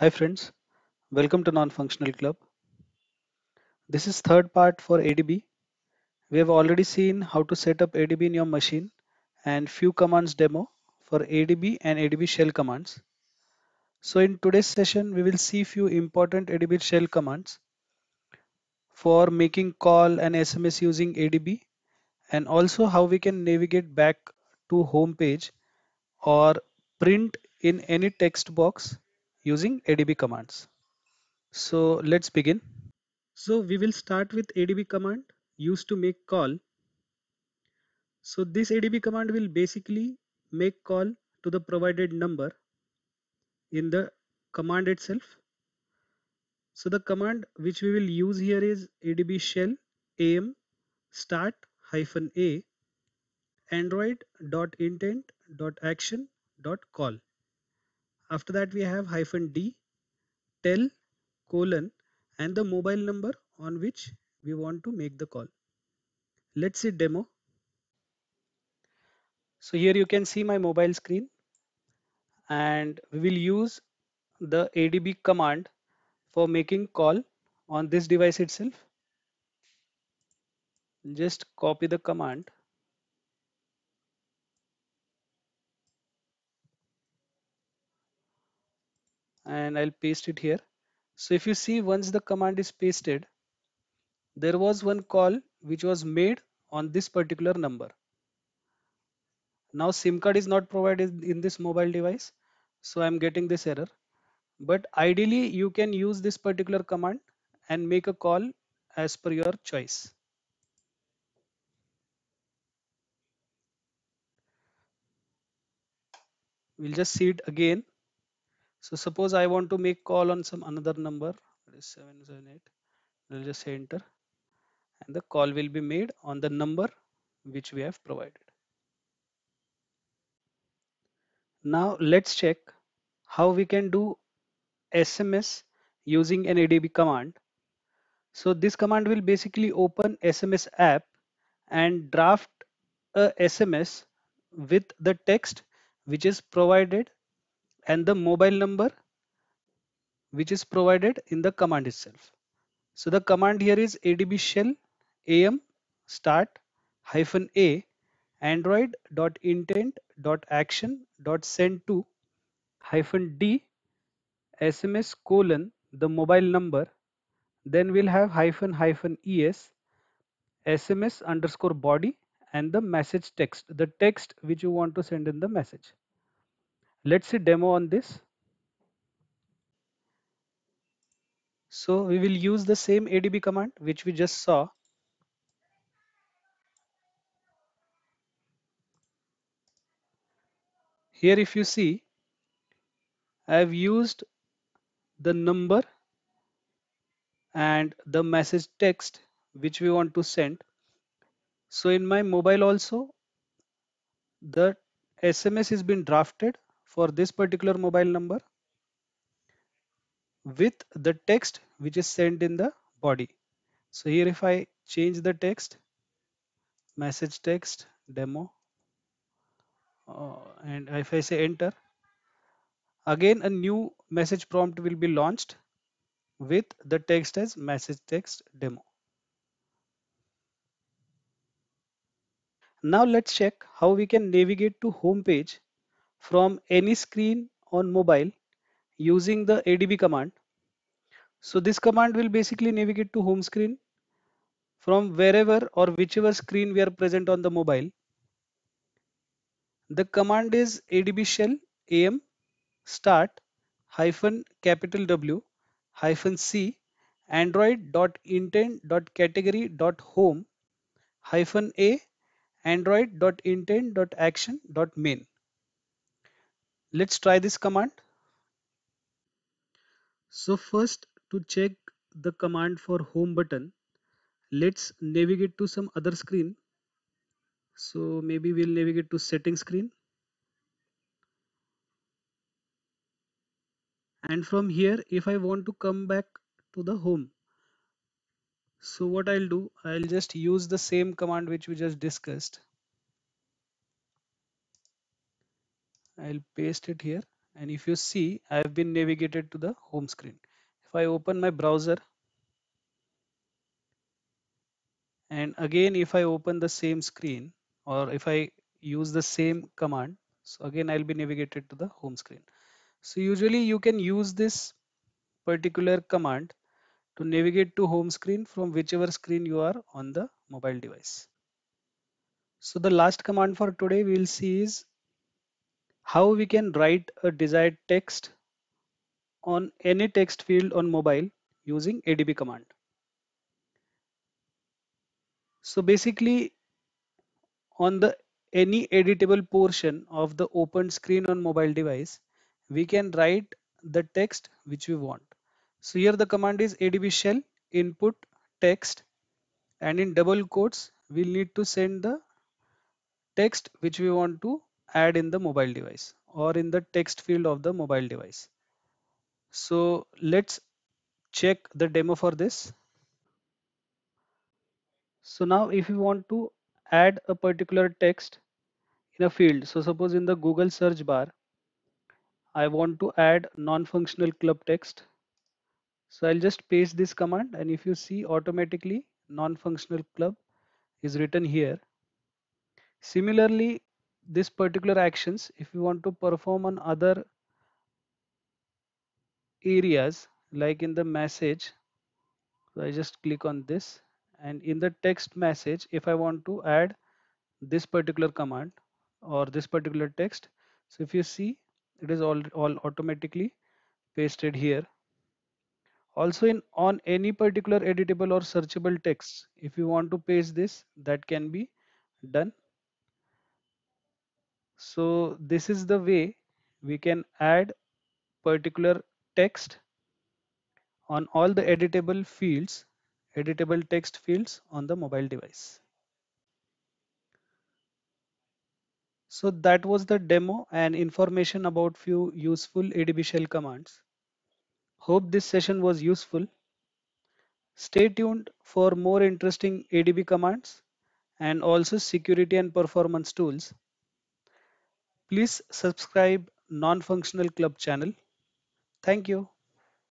Hi friends, welcome to Non-Functional Club. This is third part for ADB. We have already seen how to set up ADB in your machine and few commands demo for ADB and ADB shell commands. So in today's session, we will see few important ADB shell commands for making call and SMS using ADB and also how we can navigate back to home page or print in any text box using adb commands. So let's begin. So we will start with adb command used to make call. So this adb command will basically make call to the provided number in the command itself. So the command which we will use here is adb shell am start hyphen a android dot intent dot action dot call. After that we have hyphen D, tel colon and the mobile number on which we want to make the call. Let's see demo. So here you can see my mobile screen and we will use the ADB command for making call on this device itself. Just copy the command and I'll paste it here. So if you see once the command is pasted, there was one call which was made on this particular number. Now SIM card is not provided in this mobile device. So I'm getting this error. But ideally you can use this particular command and make a call as per your choice. We'll just see it again so suppose i want to make call on some another number that is 778 we'll just say enter and the call will be made on the number which we have provided now let's check how we can do sms using an adb command so this command will basically open sms app and draft a sms with the text which is provided and the mobile number which is provided in the command itself. So the command here is adb shell am start hyphen a android dot intent dot action dot send to hyphen d sms colon the mobile number then we'll have hyphen hyphen es sms underscore body and the message text the text which you want to send in the message let's see demo on this so we will use the same adb command which we just saw here if you see I have used the number and the message text which we want to send so in my mobile also the SMS has been drafted for this particular mobile number with the text which is sent in the body. So here if I change the text, message text, demo, uh, and if I say enter, again a new message prompt will be launched with the text as message text demo. Now let's check how we can navigate to home page from any screen on mobile using the adb command so this command will basically navigate to home screen from wherever or whichever screen we are present on the mobile the command is adb shell am start hyphen capital w hyphen c android dot intent dot category dot home hyphen a android dot intent dot action dot main let's try this command so first to check the command for home button let's navigate to some other screen so maybe we'll navigate to settings screen and from here if I want to come back to the home so what I'll do I'll just use the same command which we just discussed I'll paste it here and if you see I have been navigated to the home screen if I open my browser and again if I open the same screen or if I use the same command so again I'll be navigated to the home screen so usually you can use this particular command to navigate to home screen from whichever screen you are on the mobile device so the last command for today we'll see is how we can write a desired text on any text field on mobile using adb command. So basically on the any editable portion of the open screen on mobile device, we can write the text which we want. So here the command is adb shell input text and in double quotes we'll need to send the text which we want to add in the mobile device or in the text field of the mobile device. So let's check the demo for this. So now if you want to add a particular text in a field, so suppose in the Google search bar, I want to add non-functional club text. So I'll just paste this command and if you see automatically non-functional club is written here. Similarly, this particular actions if you want to perform on other areas like in the message so i just click on this and in the text message if i want to add this particular command or this particular text so if you see it is all all automatically pasted here also in on any particular editable or searchable text if you want to paste this that can be done so this is the way we can add particular text on all the editable fields editable text fields on the mobile device so that was the demo and information about few useful adb shell commands hope this session was useful stay tuned for more interesting adb commands and also security and performance tools Please subscribe non-functional club channel. Thank you.